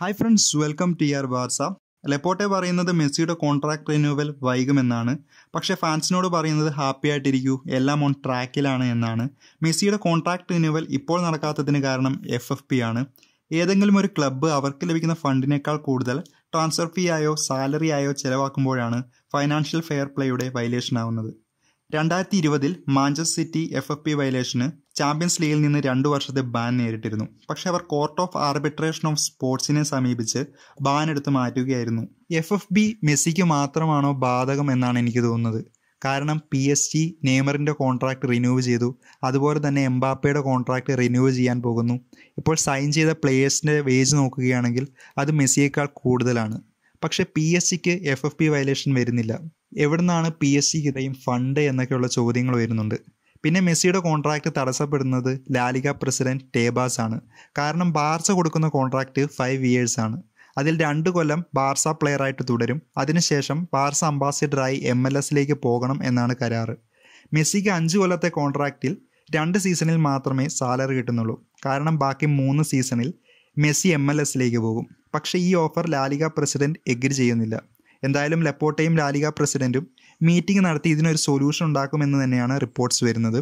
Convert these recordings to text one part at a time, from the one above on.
hi friends welcome T R Barca ലെപ്പോട്ടെ പറയുന്നത് മെസ്സിയുടെ കോൺട്രാക്ട് റിന്യൂവൽ വൈകുമെന്നാണ് പക്ഷേ ഫാൻസിനോട് പറയുന്നത് ഹാപ്പി ആയിട്ടിരിക്കൂ എല്ലാം ഓൺ ട്രാക്കിലാണ് എന്നാണ് മെസ്സിയുടെ കോൺട്രാക്ട് റിന്യൂവൽ ഇപ്പോൾ നടക്കാത്തതിന് കാരണം എഫ് എഫ് പി ആണ് ഏതെങ്കിലും ഒരു ക്ലബ്ബ് അവർക്ക് ലഭിക്കുന്ന ഫണ്ടിനേക്കാൾ കൂടുതൽ ട്രാൻസ്ഫർ ഫീ ആയോ സാലറി ആയോ ചെലവാക്കുമ്പോഴാണ് ഫൈനാൻഷ്യൽ ഫെയർ പ്ലേയുടെ വയലേഷൻ ആവുന്നത് രണ്ടായിരത്തി ഇരുപതിൽ Manchester City F F P വയലേഷന് ചാമ്പ്യൻസ് ലീഗിൽ നിന്ന് രണ്ടു വർഷത്തെ ബാൻ നേരിട്ടിരുന്നു പക്ഷേ അവർ കോർട്ട് ഓഫ് ആർബിട്രേഷൻ ഓഫ് സ്പോർട്സിനെ സമീപിച്ച് ബാൻ എടുത്ത് മാറ്റുകയായിരുന്നു എഫ് എഫ് ബി മെസ്സിക്ക് മാത്രമാണോ ബാധകം എന്നാണ് എനിക്ക് തോന്നുന്നത് കാരണം പി എസ് ജി നെയ്മറിൻ്റെ കോൺട്രാക്ട് റിന്യൂവ് ചെയ്തു അതുപോലെ തന്നെ എംബാപ്പയുടെ കോൺട്രാക്ട് റിന്യൂവ് ചെയ്യാൻ പോകുന്നു ഇപ്പോൾ സൈൻ ചെയ്ത പ്ലേയേഴ്സിൻ്റെ വേജ് നോക്കുകയാണെങ്കിൽ അത് മെസ്സിയേക്കാൾ കൂടുതലാണ് പക്ഷേ പി എസ് സിക്ക് എഫ് എഫ് പി വയലേഷൻ വരുന്നില്ല എവിടുന്നാണ് പി എസ് സിക്ക് ഇത്രയും ഫണ്ട് എന്നൊക്കെയുള്ള ചോദ്യങ്ങൾ വരുന്നുണ്ട് പിന്നെ മെസ്സിയുടെ കോൺട്രാക്റ്റ് തടസ്സപ്പെടുന്നത് ലാലിക പ്രസിഡന്റ് ടേബാസ് ആണ് കാരണം ബാർസ കൊടുക്കുന്ന കോൺട്രാക്റ്റ് ഫൈവ് ഇയേഴ്സ് ആണ് അതിൽ രണ്ട് കൊല്ലം ബാർസ പ്ലെയറായിട്ട് തുടരും അതിനുശേഷം ബാർസ അംബാസിഡറായി എം എൽ എസിലേക്ക് പോകണം എന്നാണ് കരാറ് മെസ്സിക്ക് അഞ്ച് കൊല്ലത്തെ കോൺട്രാക്റ്റിൽ രണ്ട് സീസണിൽ മാത്രമേ സാലറി കിട്ടുന്നുള്ളൂ കാരണം ബാക്കി മൂന്ന് സീസണിൽ മെസ്സി എം എൽ എസിലേക്ക് പോകും പക്ഷേ ഈ ഓഫർ ലാലിക പ്രസിഡന്റ് എഗ്രി ചെയ്യുന്നില്ല എന്തായാലും ലപ്പോട്ടയും ലാലിക പ്രസിഡന്റും മീറ്റിംഗ് നടത്തി ഇതിനൊരു സൊല്യൂഷൻ ഉണ്ടാക്കുമെന്ന് തന്നെയാണ് റിപ്പോർട്ട്സ് വരുന്നത്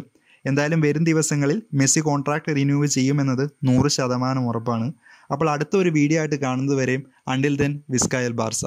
എന്തായാലും വരും ദിവസങ്ങളിൽ മെസ്സി കോൺട്രാക്ട് റിന്യൂവ് ചെയ്യുമെന്നത് നൂറ് ശതമാനം ഉറപ്പാണ് അപ്പോൾ അടുത്ത ഒരു വീഡിയോ ആയിട്ട് കാണുന്നത് വരെയും അണ്ടിൽ ദെൻ വിസ്കായൽ ബാർസ